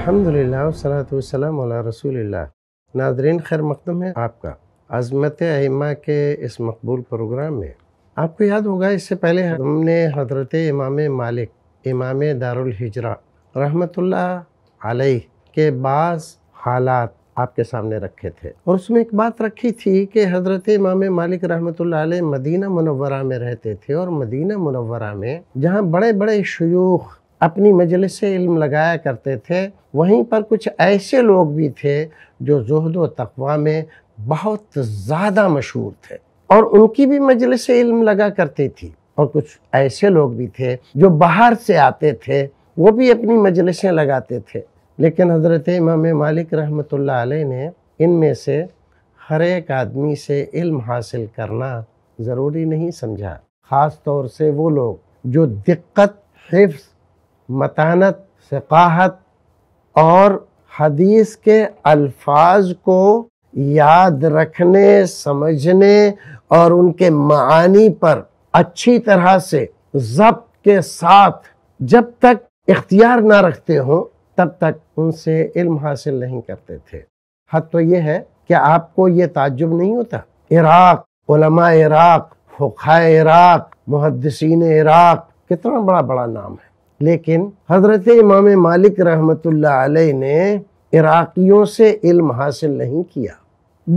अल्हम्दुलिल्लाह रसूलिल्लाह नादरीन खैर मकदम है आपका अजमत अमा के इस मकबूल प्रोग्राम में आपको याद होगा इससे पहले हमने हजरत इमाम मालिक इमाम दारुल हिजरा रहमतुल्लाह अलैह के बास हालात आपके सामने रखे थे और उसमें एक बात रखी थी कि हजरत इमाम मालिक रहमतुल्लाह मदीना मनवरा में रहते थे और मदीना मनवरा में जहाँ बड़े बड़े शयूख अपनी मजलिस इल्म लगाया करते थे वहीं पर कुछ ऐसे लोग भी थे जो जहद व तकवा में बहुत ज़्यादा मशहूर थे और उनकी भी मजलिस इल्म लगा करती थी और कुछ ऐसे लोग भी थे जो बाहर से आते थे वो भी अपनी मजलिसें लगाते थे लेकिन हज़रत इमाम मालिक रहमत ने इनमें से हर एक आदमी से इल्म हासिल करना ज़रूरी नहीं समझा ख़ास तौर से वो लोग जो दिक्कत हिफ्स मतानत फ़ाहत और हदीस के अल्फाज को याद रखने समझने और उनके मानी पर अच्छी तरह से जब्त के साथ जब तक इख्तियार ना रखते हो तब तक उनसे इल्म हासिल नहीं करते थे हद तो ये है कि आपको ये ताजुब नहीं होता इराक उलमा इराक फ़ुखा इराक मुहदसिन इराक कितना बड़ा बड़ा नाम है लेकिन हज़रत इमाम मालिक रहमत ने इराक़ियों से इल्म हासिल नहीं किया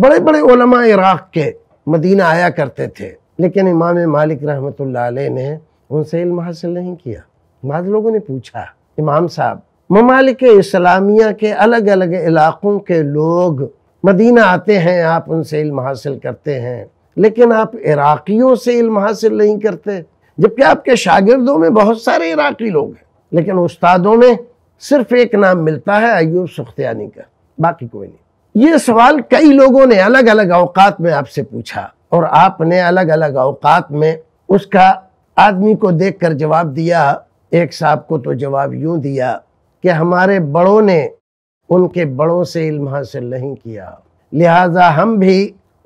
बड़े बड़े उलमा इराक़ के मदीना आया करते थे लेकिन इमाम मालिक रहमत ने उनसे इल्म हासिल नहीं किया बाद लोगों ने पूछा इमाम साहब ममालिक इस्लामिया के अलग अलग इलाक़ों के लोग मदीना आते हैं आप उनसे इल्म हासिल करते हैं लेकिन आप इराक़ियों से इल्म हासिल नहीं करते जबकि आपके शागिर्दों में बहुत सारे इराकी लोग हैं लेकिन उस्तादों में सिर्फ एक नाम मिलता है अयूब सुख्तियानी का बाकी कोई नहीं ये सवाल कई लोगों ने अलग अलग अवकात में आपसे पूछा और आपने अलग अलग अवकात में उसका आदमी को कर जवाब दिया एक साहब को तो जवाब यूं दिया कि हमारे बड़ों ने उनके बड़ों से इल्म हासिल नहीं किया लिहाजा हम भी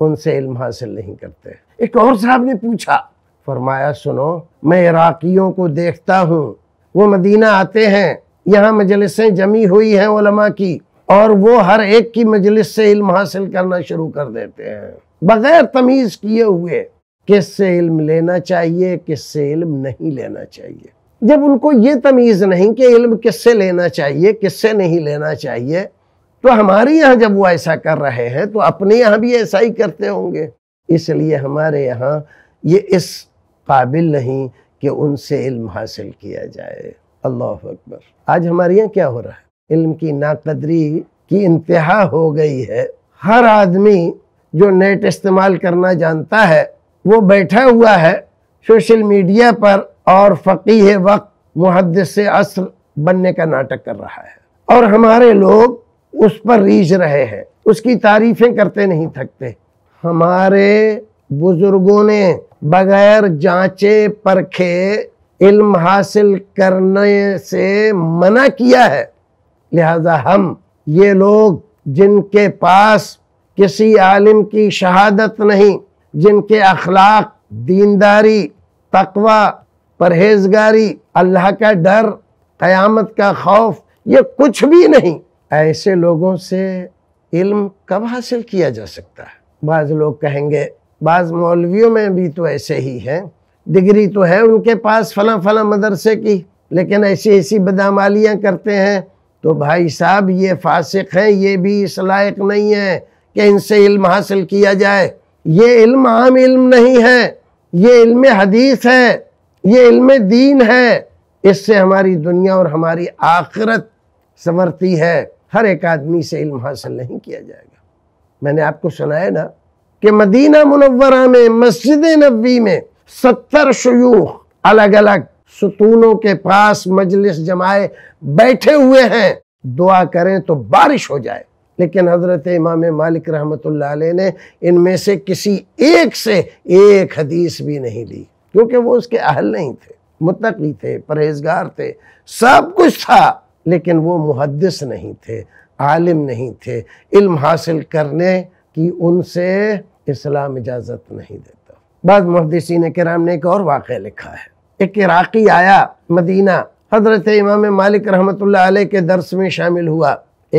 उनसे इल्म हासिल नहीं करते एक और साहब ने पूछा फरमाया सुनो मैं इराक़ियों को देखता हूँ वो मदीना आते हैं यहाँ मजलिसें जमी हुई हैं ओलमा की और वो हर एक की मजलिस से इल्म हासिल करना शुरू कर देते हैं बग़ैर तमीज़ किए हुए किस से इल्म लेना चाहिए किस से इल्म नहीं लेना चाहिए जब उनको ये तमीज़ नहीं कि इल्म किससे लेना चाहिए किससे नहीं लेना चाहिए तो हमारे यहाँ जब वो ऐसा कर रहे हैं तो अपने यहाँ भी ऐसा ही करते होंगे इसलिए हमारे यहाँ ये इस काबिल नहीं कि उनसे इल्म हासिल किया जाए अल्लाह अकबर आज हमारे यहाँ क्या हो रहा है इल्म की नाकदरी की इंतहा हो गई है हर आदमी जो नेट इस्तेमाल करना जानता है वो बैठा हुआ है सोशल मीडिया पर और फ़कीह वक्त मुहदस असर बनने का नाटक कर रहा है और हमारे लोग उस पर रीझ रहे हैं उसकी तारीफें करते नहीं थकते हमारे बुज़ुर्गों ने बगैर जांचे परखे इल्म हासिल करने से मना किया है लिहाजा हम ये लोग जिनके पास किसी आलिम की शहादत नहीं जिनके अखलाक दीनदारी तकवा परहेजगारी अल्लाह का डर क़यामत का खौफ ये कुछ भी नहीं ऐसे लोगों से इल्म कब हासिल किया जा सकता है बाज़ लोग कहेंगे बाज़ मौलवियों में भी तो ऐसे ही है डिग्री तो है उनके पास फला फला मदरसे की लेकिन ऐसी ऐसी बदामालियाँ करते हैं तो भाई साहब ये फासिक हैं ये भी इस लायक नहीं है कि इनसे इल्म हासिल किया जाए ये इल्म आम इल्म नहीं है ये इल्म हदीस है ये इल्म दीन है इससे हमारी दुनिया और हमारी आखिरत संवरती है हर एक आदमी से इल्म हासिल नहीं किया जाएगा मैंने आपको सुनाया ना कि मदीना मुनवरा में मस्जिद नबी में सत्तर शयूख अलग अलग सुतूनों के पास मजलिस जमाए बैठे हुए हैं दुआ करें तो बारिश हो जाए लेकिन हज़रत इमाम मालिक रहमत ने इनमें से किसी एक से एक हदीस भी नहीं ली क्योंकि वो उसके अहल नहीं थे मुतकी थे परहेजगार थे सब कुछ था लेकिन वो मुहदस नहीं थे आलिम नहीं थे इल्म हासिल करने कि उनसे इस्लाम इजाज़त नहीं देता बाद मुहदसिन कराम ने एक और वाक़ लिखा है एक इराक़ी आया मदीना हजरत इमाम मालिक रहमत के दर्स में शामिल हुआ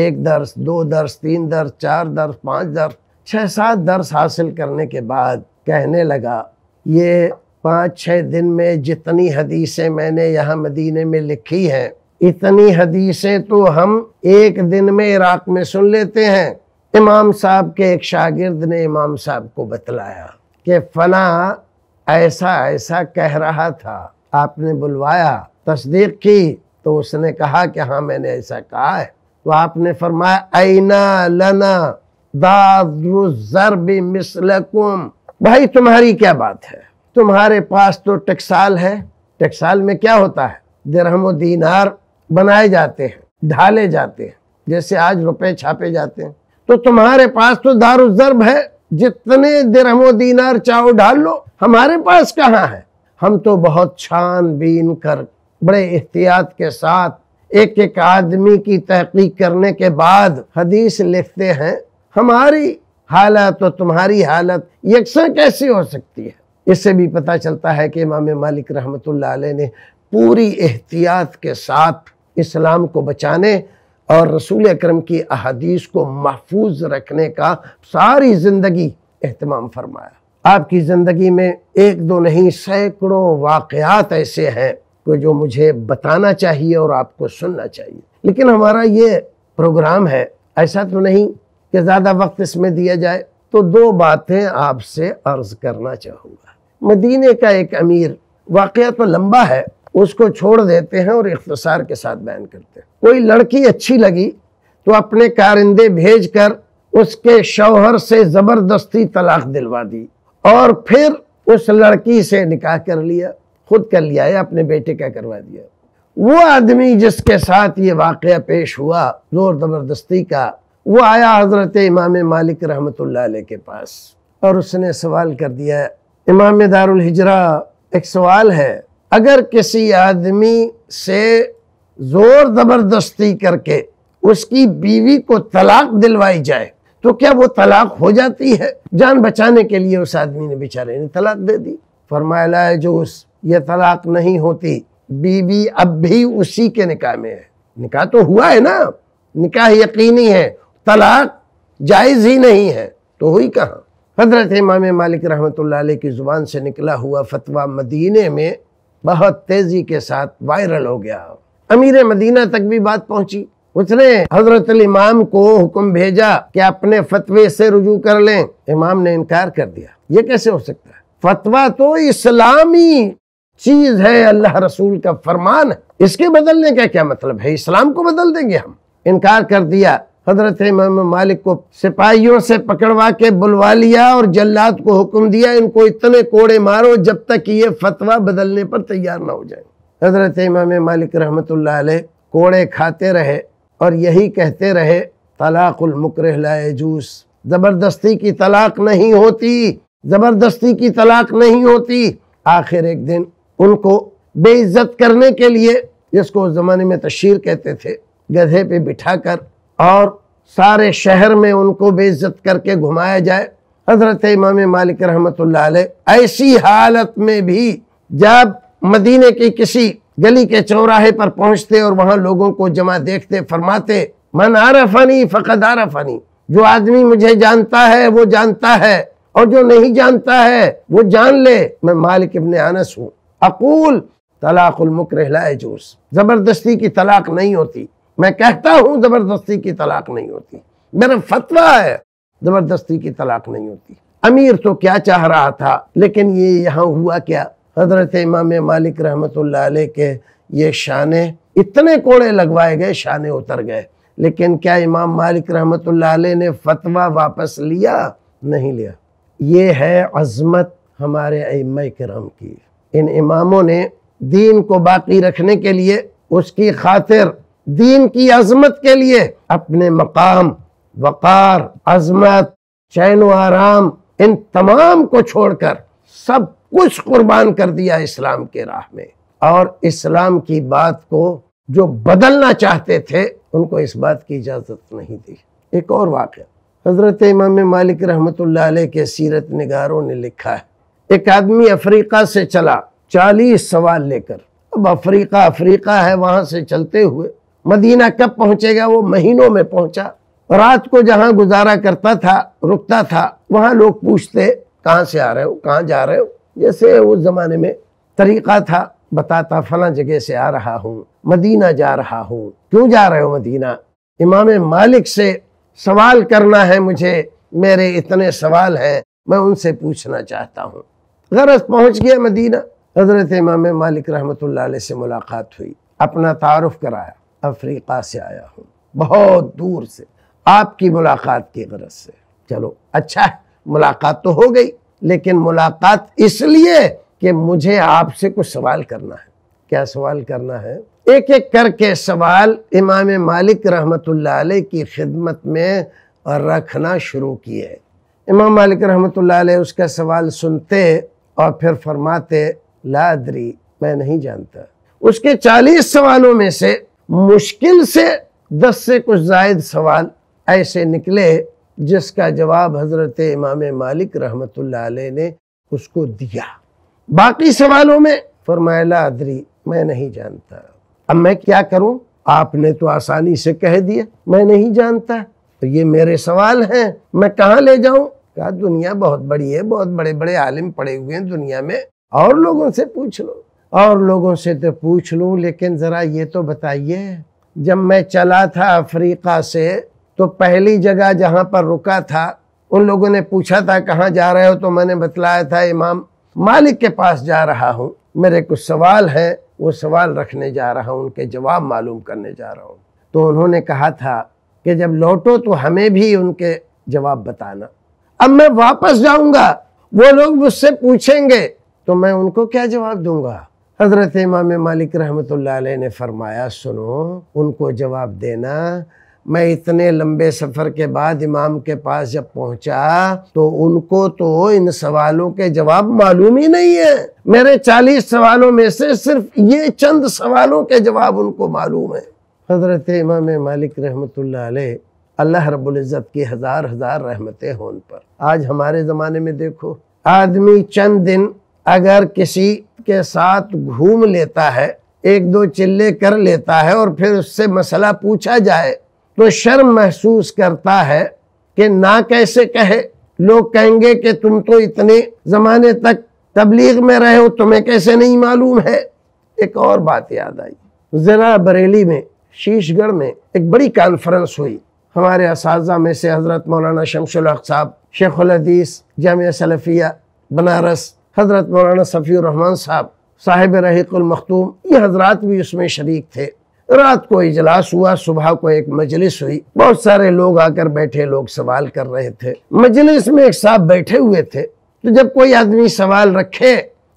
एक दर्स दो दर्स तीन दर्स चार दर्स पाँच दर्स छः सात दर्स हासिल करने के बाद कहने लगा ये पाँच छः दिन में जितनी हदीसें मैंने यहाँ मदीने में लिखी हैं इतनी हदीसें तो हम एक दिन में इराक़ में सुन लेते हैं इमाम साहब के एक शागिर्द ने इमाम साहब को बतलाया कि फना ऐसा ऐसा कह रहा था आपने बुलवाया तस्दीक की तो उसने कहा कि हाँ मैंने ऐसा कहा है तो आपने फरमाया ऐना लना दादरुजरबी मिसलकुम भाई तुम्हारी क्या बात है तुम्हारे पास तो टक्साल है टक्साल में क्या होता है दिरहम दीनार बनाए जाते हैं ढाले जाते हैं जैसे आज रुपए छापे जाते हैं तो तुम्हारे पास तो दारुजरब है जितने दिरहमो दीनार चाहो डाल लो हमारे पास कहाँ है हम तो बहुत छान बीन कर बड़े एहतियात के साथ एक एक आदमी की तहकीक करने के बाद हदीस लिखते हैं हमारी हालत और तो तुम्हारी हालत यकसा कैसी हो सकती है इससे भी पता चलता है कि इमाम मालिक रहमत ने पूरी एहतियात के साथ इस्लाम को बचाने और रसूल अक्रम की अहदीस को महफूज रखने का सारी ज़िंदगी अहतमाम फरमाया आपकी ज़िंदगी में एक दो नहीं सैकड़ों वाक़ात ऐसे हैं को जो मुझे बताना चाहिए और आपको सुनना चाहिए लेकिन हमारा ये प्रोग्राम है ऐसा तो नहीं कि ज़्यादा वक्त इसमें दिया जाए तो दो बातें आपसे अर्ज़ करना चाहूँगा मदीने का एक अमीर वाक़ तो लंबा है उसको छोड़ देते हैं और इख्तसार के साथ बयान करते हैं कोई लड़की अच्छी लगी तो अपने कारिंदे भेज कर उसके शौहर से ज़बरदस्ती तलाक दिलवा दी और फिर उस लड़की से निकाह कर लिया खुद कर लिया या अपने बेटे का करवा दिया वो आदमी जिसके साथ ये वाक़ पेश हुआ जोर ज़बरदस्ती का वो आया हज़रत इमाम मालिक रहमत के पास और उसने सवाल कर दिया इमाम दारुल हिजरा एक सवाल है अगर किसी आदमी से ज़ोर ज़बरदस्ती करके उसकी बीवी को तलाक दिलवाई जाए तो क्या वो तलाक हो जाती है जान बचाने के लिए उस आदमी ने बेचारे ने तलाक दे दी फरमाया है जो उस ये तलाक नहीं होती बीवी अब भी उसी के निकाह में है निकाह तो हुआ है ना निकाह यकीनी है तलाक जायज़ ही नहीं है तो हुई कहाँ हजरत इमाम मालिक रहमत की ज़ुबान से निकला हुआ फतवा मदीने में बहुत तेजी के साथ वायरल हो गया अमीर मदीना तक भी बात पहुंची उसने हजरत इमाम को हुक्म भेजा कि अपने फतवे से रुजू कर लें इमाम ने इनकार कर दिया ये कैसे हो सकता है फतवा तो इस्लामी चीज है अल्लाह रसूल का फरमान है इसके बदलने का क्या मतलब है इस्लाम को बदल देंगे हम इनकार कर दिया हजरत इमाम मालिक को सिपाहियों से पकड़वा के बुलवा लिया और जल्लाद को हुक्म दिया इनको इतने कोड़े मारो जब तक ये फतवा बदलने पर तैयार ना हो जाए हजरत इमाम मालिक रहमत कोड़े खाते रहे और यही कहते रहे तलाक़ुलमकर जूस ज़बरदस्ती की तलाक नहीं होती ज़बरदस्ती की तलाक नहीं होती आखिर एक दिन उनको बेइज्जत करने के लिए जिसको उस ज़माने में तशहर कहते थे गधे पे बिठाकर और सारे शहर में उनको बेइज्जत करके घुमाया जाए हजरत इमाम मालिक रहमत ऐसी हालत में भी जब मदीने की किसी गली के चौराहे पर पहुंचते और वहां लोगों को जमा देखते फरमाते मन आरफानी फ़कद आरफनी जो आदमी मुझे जानता है वो जानता है और जो नहीं जानता है वो जान ले मैं मालिक इबन अनस हूँ अकूल तलाकुल जोश जबरदस्ती की तलाक नहीं होती मैं कहता हूँ ज़बरदस्ती की तलाक नहीं होती मेरा फतवा है ज़बरदस्ती की तलाक नहीं होती अमीर तो क्या चाह रहा था लेकिन ये यहाँ हुआ क्या हजरत इमाम मालिक रहमत के ये शान इतने कोड़े लगवाए गए शाने उतर गए लेकिन क्या इमाम मालिक रहमत ने फतवा वापस लिया नहीं लिया ये है अजमत हमारे अम करम की इन इमामों ने दीन को बाकी रखने के लिए उसकी खातिर दीन की अजमत के लिए अपने मकाम वक़ार अजमत चैन व आराम इन तमाम को छोड़कर सब कुछ कुर्बान कर दिया इस्लाम के राह में और इस्लाम की बात को जो बदलना चाहते थे उनको इस बात की इजाज़त नहीं दी एक और वाक़ हज़रत इमाम मालिक रहमत के सीरत नगारों ने लिखा है एक आदमी अफ्रीका से चला चालीस सवाल लेकर अब अफ्रीका अफ्रीका है वहाँ से चलते हुए मदीना कब पहुंचेगा वो महीनों में पहुंचा रात को जहां गुजारा करता था रुकता था वहां लोग पूछते कहां से आ रहे हो कहाँ जा रहे हो जैसे उस जमाने में तरीका था बताता फला जगह से आ रहा हूँ मदीना जा रहा हूँ क्यों जा रहे हो मदीना इमाम मालिक से सवाल करना है मुझे मेरे इतने सवाल हैं मैं उनसे पूछना चाहता हूँ गरज पहुँच गया मदीना हजरत इमाम मालिक रहमत से मुलाकात हुई अपना तारफ़ कराया अफ्रीका से आया हूँ बहुत दूर से आपकी मुलाकात की गरज से चलो अच्छा है मुलाकात तो हो गई लेकिन मुलाकात इसलिए कि मुझे आपसे कुछ सवाल करना है क्या सवाल करना है एक एक करके सवाल इमाम मालिक रहमत की खिदमत में रखना शुरू किए इमाम मालिक रहमत उसका सवाल सुनते और फिर फरमाते लादरी मैं नहीं जानता उसके चालीस सवालों में से मुश्किल से दस से कुछ जायद सवाल ऐसे निकले जिसका जवाब हज़रत इमाम मालिक रहमत ने उसको दिया बाकी सवालों में फरमाया अदरी मैं नहीं जानता अब मैं क्या करूं आपने तो आसानी से कह दिया मैं नहीं जानता तो ये मेरे सवाल हैं मैं कहाँ ले जाऊं कहा दुनिया बहुत बड़ी है बहुत बड़े बड़े आलिम पड़े हुए हैं दुनिया में और लोगों से पूछ लो और लोगों से तो पूछ लूँ लेकिन ज़रा ये तो बताइए जब मैं चला था अफ्रीका से तो पहली जगह जहाँ पर रुका था उन लोगों ने पूछा था कहाँ जा रहे हो तो मैंने बतलाया था इमाम मालिक के पास जा रहा हूँ मेरे कुछ सवाल हैं वो सवाल रखने जा रहा हूँ उनके जवाब मालूम करने जा रहा हूँ तो उन्होंने कहा था कि जब लौटो तो हमें भी उनके जवाब बताना अब मैं वापस जाऊँगा वो लोग मुझसे पूछेंगे तो मैं उनको क्या जवाब दूंगा हज़रत इमाम मालिक रहमत ने फ़रमाया सुनो उनको जवाब देना मैं इतने लंबे सफ़र के बाद इमाम के पास जब पहुंचा तो उनको तो इन सवालों के जवाब मालूम ही नहीं है मेरे चालीस सवालों में से सिर्फ ये चंद सवालों के जवाब उनको मालूम है हज़रत इमाम मालिक रहमत अल्लाह रबुल्ज़त की हज़ार हज़ार रहमतें हों पर आज हमारे ज़माने में देखो आदमी चंद दिन अगर किसी के साथ घूम लेता है एक दो चिल्ले कर लेता है और फिर उससे मसला पूछा जाए तो शर्म महसूस करता है कि ना कैसे कहे लोग कहेंगे कि तुम तो इतने ज़माने तक तबलीग में रहे हो तुम्हें कैसे नहीं मालूम है एक और बात याद आई ज़रा बरेली में शीशगढ़ में एक बड़ी कॉन्फ्रेंस हुई हमारे इस में से हज़रत मौलाना शमशुल साहब शेख हदीस जामिया सलफिया बनारस हज़रत मौलाना रहमान साहब साहिब रहीकमखतूम ये हजरात भी उसमें शरीक थे रात को इजलास हुआ सुबह को एक मजलिस हुई बहुत सारे लोग आकर बैठे लोग सवाल कर रहे थे मजलिस में एक साहब बैठे हुए थे तो जब कोई आदमी सवाल रखे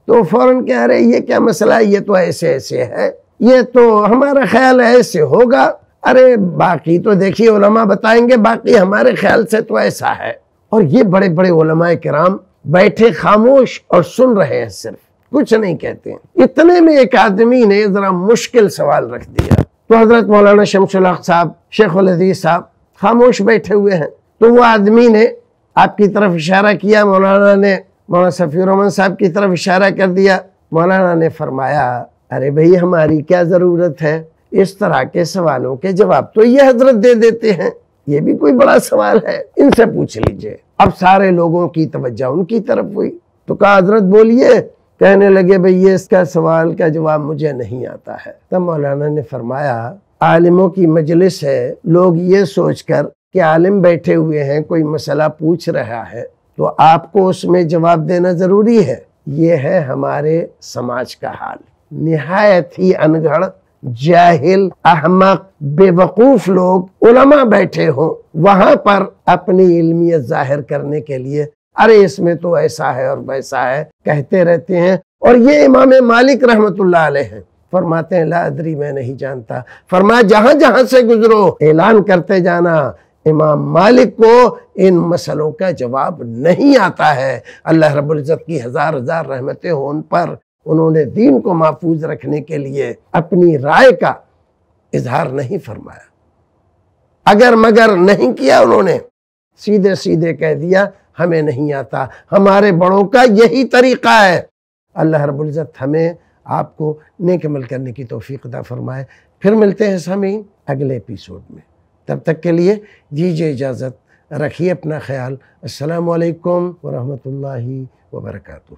तो फौरन कह रहे ये क्या मसला है ये तो ऐसे ऐसे है ये तो हमारा ख्याल ऐसे होगा अरे बाकी तो देखिए बताएंगे बाकी हमारे ख्याल से तो ऐसा है और ये बड़े बड़े कराम बैठे खामोश और सुन रहे हैं सिर्फ कुछ नहीं कहते हैं इतने में एक आदमी ने जरा मुश्किल सवाल रख दिया तो हजरत मौलाना शमसुल्ला साहब शेख अजीज साहब खामोश बैठे हुए हैं तो वो आदमी ने आपकी तरफ इशारा किया मौलाना ने मौलाना सफ़ी रमन साहब की तरफ इशारा कर दिया मौलाना ने फरमाया अरे भाई हमारी क्या ज़रूरत है इस तरह के सवालों के जवाब तो ये हजरत दे देते हैं ये भी कोई बड़ा सवाल है इनसे पूछ लीजिए अब सारे लोगों की तवज्जा उनकी तरफ हुई तो कहा हजरत बोलिए कहने लगे भाई ये इसका सवाल का जवाब मुझे नहीं आता है तब मौलाना ने फरमाया आलिमों की मजलिस है लोग ये सोचकर कि आलिम बैठे हुए हैं कोई मसला पूछ रहा है तो आपको उसमें जवाब देना ज़रूरी है ये है हमारे समाज का हाल नहायत ही अनगढ़ जाहिल अहमक बेवकूफ लोग उलमा बैठे हो वहां पर अपनी इल्मियत जाहिर करने के लिए अरे इसमें तो ऐसा है और वैसा है कहते रहते हैं और ये इमाम मालिक रहमतुल्लाह अलैह हैं फरमाते हैं ला अदरी मैं नहीं जानता फरमाया जहां जहां से गुजरो ऐलान करते जाना इमाम मालिक को इन मसलों का जवाब नहीं आता है अल्लाह रब्ज़त की हज़ार हज़ार रहमतें हो उन पर उन्होंने दीन को महफूज रखने के लिए अपनी राय का इजहार नहीं फरमाया अगर मगर नहीं किया उन्होंने सीधे सीधे कह दिया हमें नहीं आता हमारे बड़ों का यही तरीका है अल्लाह रबुल्ज़त हमें आपको नेक अमल करने की तोफ़ीकदा फरमाए फिर मिलते हैं सभी अगले एपिसोड में तब तक के लिए दीजिए इजाज़त रखिए अपना ख्याल असलकम वरहमल वबरकू